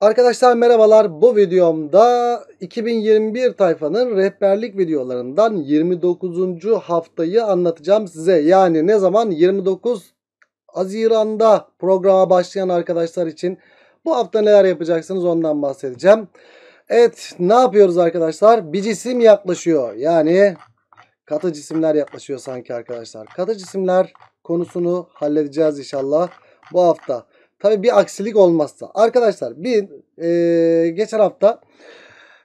Arkadaşlar merhabalar. Bu videomda 2021 tayfanın rehberlik videolarından 29. haftayı anlatacağım size. Yani ne zaman 29 Haziran'da programa başlayan arkadaşlar için bu hafta neler yapacaksınız ondan bahsedeceğim. Evet ne yapıyoruz arkadaşlar? Bir cisim yaklaşıyor. Yani katı cisimler yaklaşıyor sanki arkadaşlar. Katı cisimler konusunu halledeceğiz inşallah bu hafta. Tabii bir aksilik olmazsa. Arkadaşlar bir e, geçen hafta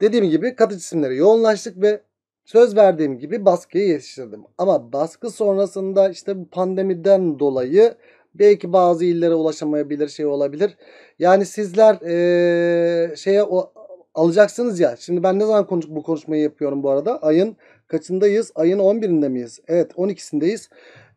dediğim gibi katı cisimlere yoğunlaştık ve söz verdiğim gibi baskıyı yetiştirdim. Ama baskı sonrasında işte bu pandemiden dolayı belki bazı illere ulaşamayabilir şey olabilir. Yani sizler e, şeye o, alacaksınız ya. Şimdi ben ne zaman konuş, bu konuşmayı yapıyorum bu arada? Ayın kaçındayız? Ayın 11'inde miyiz? Evet 12'sindeyiz.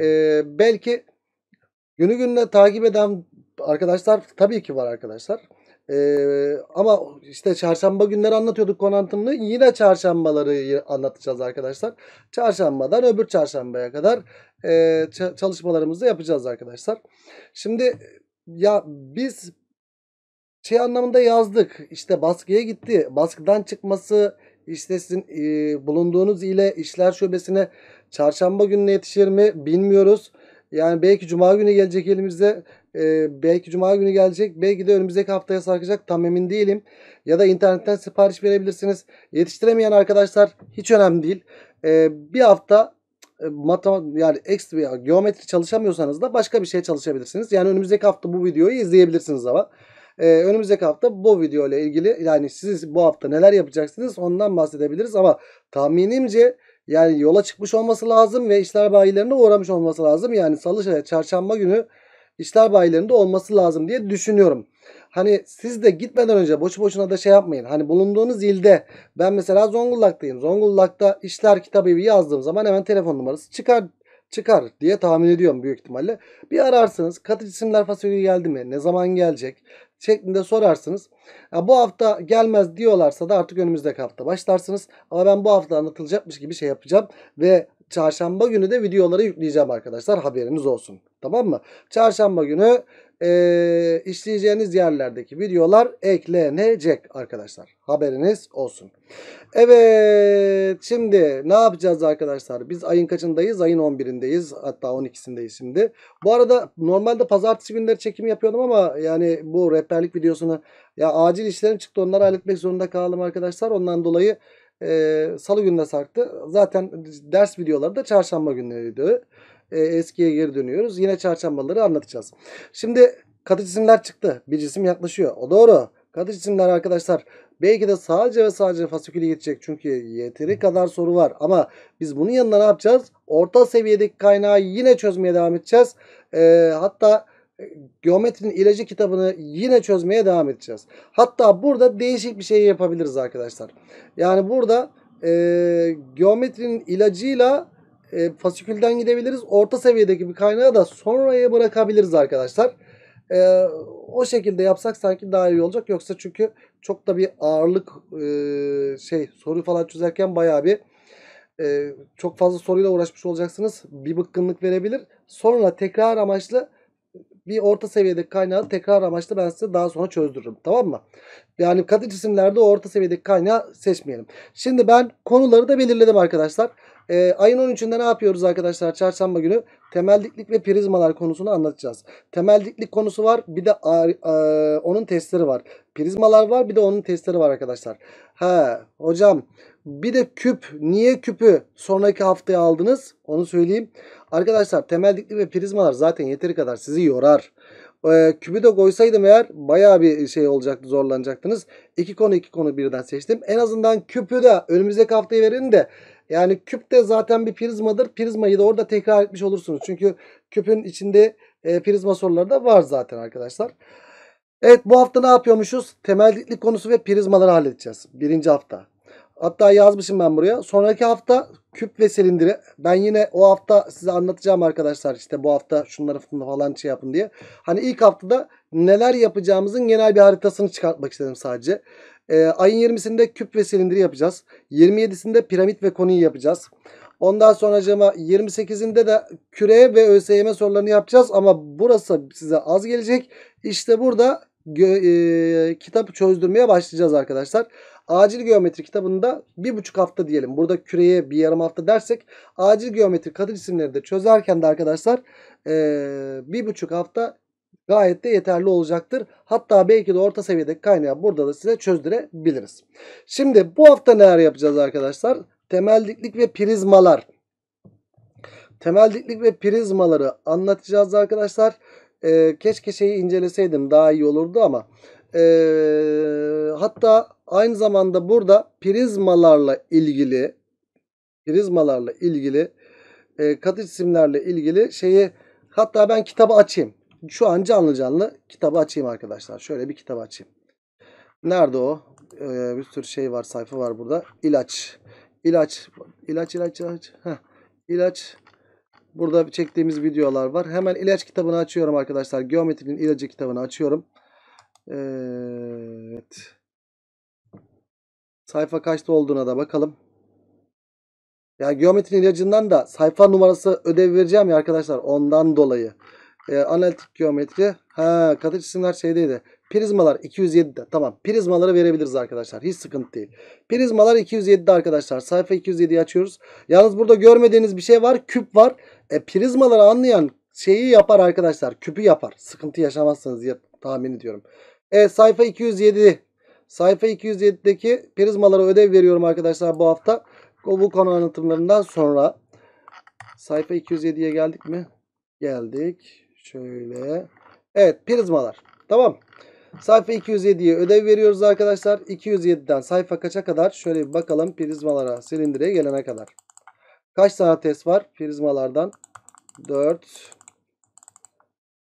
E, belki günü gününe takip eden Arkadaşlar tabii ki var arkadaşlar. Ee, ama işte çarşamba günleri anlatıyorduk konantımlı Yine çarşambaları anlatacağız arkadaşlar. Çarşambadan öbür çarşambaya kadar e, çalışmalarımızı yapacağız arkadaşlar. Şimdi ya biz şey anlamında yazdık. İşte baskıya gitti. Baskıdan çıkması işte sizin e, bulunduğunuz ile işler şubesine çarşamba gününe yetişir mi bilmiyoruz. Yani belki cuma günü gelecek elimizde e, belki cuma günü gelecek. Belki de önümüzdeki haftaya sarkacak. Tam emin değilim. Ya da internetten sipariş verebilirsiniz. Yetiştiremeyen arkadaşlar hiç önemli değil. E, bir hafta e, matematik yani ekstra geometri çalışamıyorsanız da başka bir şey çalışabilirsiniz. Yani önümüzdeki hafta bu videoyu izleyebilirsiniz ama. Ee, önümüzdeki hafta bu video ile ilgili yani siz bu hafta neler yapacaksınız ondan bahsedebiliriz ama tahminimce yani yola çıkmış olması lazım ve işler bayilerine uğramış olması lazım. Yani salı çarşamba günü işler bayilerinde olması lazım diye düşünüyorum. Hani siz de gitmeden önce boşu boşuna da şey yapmayın. Hani bulunduğunuz ilde ben mesela Zonguldak'tayım. Zonguldak'ta işler kitabı yazdığım zaman hemen telefon numarası çıkar çıkar diye tahmin ediyorum büyük ihtimalle. Bir ararsınız katı cisimler fasulye geldi mi? Ne zaman gelecek? şeklinde sorarsınız. Ya bu hafta gelmez diyorlarsa da artık önümüzdeki hafta başlarsınız. Ama ben bu hafta anlatılacakmış gibi şey yapacağım. Ve Çarşamba günü de videoları yükleyeceğim arkadaşlar. Haberiniz olsun. Tamam mı? Çarşamba günü e, işleyeceğiniz yerlerdeki videolar eklenecek arkadaşlar. Haberiniz olsun. Evet şimdi ne yapacağız arkadaşlar? Biz ayın kaçındayız? Ayın 11'indeyiz hatta 12'sindeyiz şimdi. Bu arada normalde pazartesi günleri çekimi yapıyordum ama yani bu rehberlik videosunu ya acil işlerim çıktı onları halletmek zorunda kaldım arkadaşlar. Ondan dolayı e, salı gününe sarktı. Zaten ders videoları da çarşamba günüydü. E, eskiye geri dönüyoruz. Yine çarşambaları anlatacağız. Şimdi katı cisimler çıktı. Bir cisim yaklaşıyor. O doğru. Katı cisimler arkadaşlar belki de sadece ve sadece fasiküle geçecek Çünkü yeteri kadar soru var. Ama biz bunun yanında ne yapacağız? Orta seviyedeki kaynağı yine çözmeye devam edeceğiz. E, hatta geometrinin ilacı kitabını yine çözmeye devam edeceğiz. Hatta burada değişik bir şey yapabiliriz arkadaşlar. Yani burada e, geometrinin ilacıyla e, fasikülden gidebiliriz. Orta seviyedeki bir kaynağı da sonraya bırakabiliriz arkadaşlar. E, o şekilde yapsak sanki daha iyi olacak. Yoksa çünkü çok da bir ağırlık e, şey soru falan çözerken bayağı bir e, çok fazla soruyla uğraşmış olacaksınız. Bir bıkkınlık verebilir. Sonra tekrar amaçlı bir orta seviyedeki kaynağı tekrar amaçlı ben size daha sonra çözdürürüm. Tamam mı? Yani katı cisimlerde orta seviyedeki kaynağı seçmeyelim. Şimdi ben konuları da belirledim arkadaşlar. E, ayın 13'ünde ne yapıyoruz arkadaşlar? Çarşamba günü temel diklik ve prizmalar konusunu anlatacağız. Temel diklik konusu var. Bir de a, a, onun testleri var. Prizmalar var. Bir de onun testleri var arkadaşlar. He hocam bir de küp. Niye küpü sonraki haftaya aldınız? Onu söyleyeyim. Arkadaşlar temel dikli ve prizmalar zaten yeteri kadar sizi yorar. Ee, kübü de koysaydım eğer bayağı bir şey olacaktı zorlanacaktınız. İki konu iki konu birden seçtim. En azından küpü de önümüzdeki haftayı verin de yani küp de zaten bir prizmadır. Prizmayı da orada tekrar etmiş olursunuz. Çünkü küpün içinde e, prizma soruları da var zaten arkadaşlar. Evet bu hafta ne yapıyormuşuz? Temel diklik konusu ve prizmaları halledeceğiz. Birinci hafta. Hatta yazmışım ben buraya. Sonraki hafta Küp ve silindiri. Ben yine o hafta size anlatacağım arkadaşlar. İşte bu hafta şunları falan şey yapın diye. Hani ilk haftada neler yapacağımızın genel bir haritasını çıkartmak istedim sadece. Ee, ayın 20'sinde küp ve silindiri yapacağız. 27'sinde piramit ve konuyu yapacağız. Ondan sonra acaba 28'inde de küre ve ÖSYM sorularını yapacağız. Ama burası size az gelecek. İşte burada e, kitap çözdürmeye başlayacağız arkadaşlar. Acil geometri kitabında bir buçuk hafta diyelim. Burada küreye bir yarım hafta dersek acil geometri katı cisimleri de çözerken de arkadaşlar ee, bir buçuk hafta gayet de yeterli olacaktır. Hatta belki de orta seviyede kaynağı burada da size çözdürebiliriz. Şimdi bu hafta neler yapacağız arkadaşlar? Temel diklik ve prizmalar. Temel diklik ve prizmaları anlatacağız arkadaşlar. Ee, keşke şeyi inceleseydim daha iyi olurdu ama. Ee, hatta Aynı zamanda burada prizmalarla ilgili prizmalarla ilgili e, kat isimlerle ilgili şeyi hatta ben kitabı açayım. Şu an canlı canlı kitabı açayım arkadaşlar. Şöyle bir kitabı açayım. Nerede o? Ee, bir sürü şey var, sayfa var burada. İlaç. İlaç. İlaç, ilaç, ilaç. Heh. İlaç. Burada çektiğimiz videolar var. Hemen ilaç kitabını açıyorum arkadaşlar. Geometrinin ilacı kitabını açıyorum. Evet. Sayfa kaçta olduğuna da bakalım. Ya geometrin ilacından da sayfa numarası ödev vereceğim ya arkadaşlar ondan dolayı. E, analitik geometri. Ha katı cisimler şeydeydi. Prizmalar 207'de. Tamam prizmaları verebiliriz arkadaşlar. Hiç sıkıntı değil. Prizmalar 207'de arkadaşlar. Sayfa 207'yi açıyoruz. Yalnız burada görmediğiniz bir şey var. Küp var. E, prizmaları anlayan şeyi yapar arkadaşlar. Küpü yapar. Sıkıntı yaşamazsınız diye tahmin ediyorum. E, sayfa 207 Sayfa 207'deki prizmalara ödev veriyorum arkadaşlar bu hafta. Bu konu anlatımlarından sonra. Sayfa 207'ye geldik mi? Geldik. Şöyle. Evet prizmalar. Tamam. Sayfa 207'ye ödev veriyoruz arkadaşlar. 207'den sayfa kaça kadar? Şöyle bir bakalım prizmalara, silindire gelene kadar. Kaç tane test var prizmalardan? 4.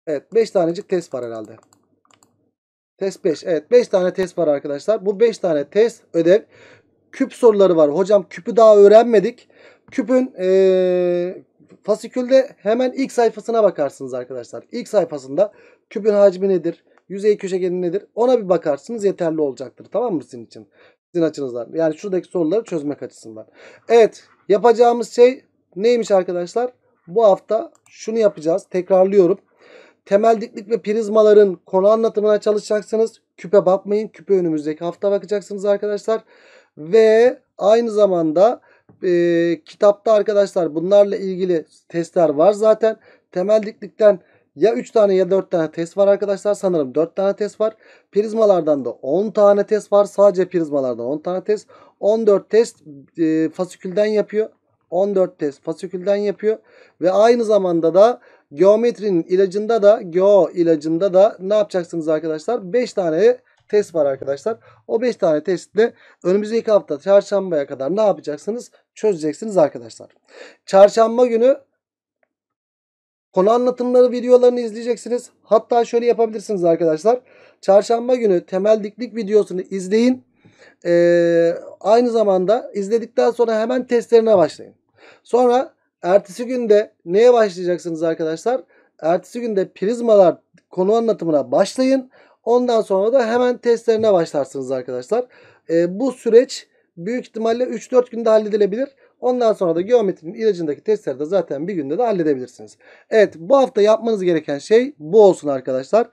Evet 5 tanecik test var herhalde. Test 5. Evet 5 tane test var arkadaşlar. Bu 5 tane test ödev. Küp soruları var. Hocam küpü daha öğrenmedik. Küpün ee, fasikülde hemen ilk sayfasına bakarsınız arkadaşlar. İlk sayfasında küpün hacmi nedir? Yüzey köşegeni nedir? Ona bir bakarsınız yeterli olacaktır. Tamam mı sizin için? Sizin açınızdan. Yani şuradaki soruları çözmek açısından. Evet yapacağımız şey neymiş arkadaşlar? Bu hafta şunu yapacağız. Tekrarlıyorum. Temel diklik ve prizmaların konu anlatımına çalışacaksınız. Küpe bakmayın. Küpe önümüzdeki hafta bakacaksınız arkadaşlar. Ve aynı zamanda e, kitapta arkadaşlar bunlarla ilgili testler var zaten. Temel diklikten ya 3 tane ya 4 tane test var arkadaşlar. Sanırım 4 tane test var. Prizmalardan da 10 tane test var. Sadece prizmalardan 10 tane test. 14 test e, fasikülden yapıyor. 14 test fasikülden yapıyor. Ve aynı zamanda da Geometrinin ilacında da geo ilacında da ne yapacaksınız arkadaşlar? 5 tane test var arkadaşlar. O 5 tane testle önümüzdeki hafta çarşambaya kadar ne yapacaksınız? Çözeceksiniz arkadaşlar. Çarşamba günü Konu anlatımları videolarını izleyeceksiniz. Hatta şöyle yapabilirsiniz arkadaşlar. Çarşamba günü temel diklik videosunu izleyin. Ee, aynı zamanda izledikten sonra hemen testlerine başlayın. Sonra Ertesi günde neye başlayacaksınız arkadaşlar? Ertesi günde prizmalar konu anlatımına başlayın. Ondan sonra da hemen testlerine başlarsınız arkadaşlar. E, bu süreç büyük ihtimalle 3-4 günde halledilebilir. Ondan sonra da geometrinin ilacındaki testleri de zaten bir günde de halledebilirsiniz. Evet bu hafta yapmanız gereken şey bu olsun arkadaşlar.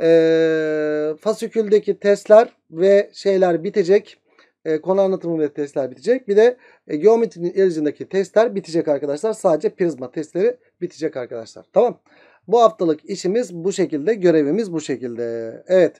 Ee, fasiküldeki testler ve şeyler bitecek e, konu anlatımı ve testler bitecek. Bir de e, geometrinin yeryüzündeki testler bitecek arkadaşlar. Sadece prizma testleri bitecek arkadaşlar. Tamam. Bu haftalık işimiz bu şekilde. Görevimiz bu şekilde. Evet.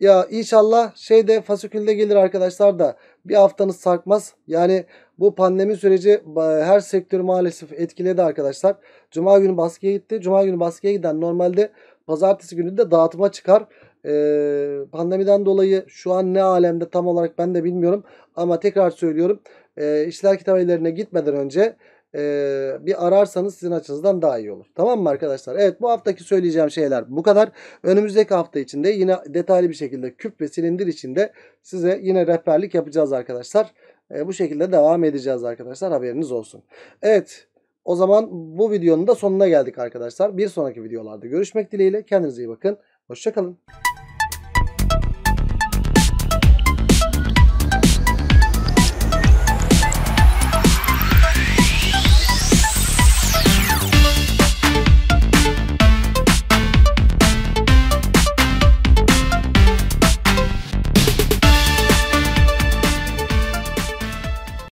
Ya inşallah şeyde fasikülde gelir arkadaşlar da bir haftanız sarkmaz. Yani bu pandemi süreci her sektörü maalesef etkiledi arkadaşlar. Cuma günü baskıya gitti. Cuma günü baskıya giden normalde pazartesi günü de dağıtıma çıkar e, pandemiden dolayı şu an ne alemde tam olarak ben de bilmiyorum. Ama tekrar söylüyorum. E, işler kitap ellerine gitmeden önce e, bir ararsanız sizin açınızdan daha iyi olur. Tamam mı arkadaşlar? Evet bu haftaki söyleyeceğim şeyler bu kadar. Önümüzdeki hafta içinde yine detaylı bir şekilde küp ve silindir içinde size yine rehberlik yapacağız arkadaşlar. E, bu şekilde devam edeceğiz arkadaşlar haberiniz olsun. Evet o zaman bu videonun da sonuna geldik arkadaşlar. Bir sonraki videolarda görüşmek dileğiyle. Kendinize iyi bakın. Hoşçakalın.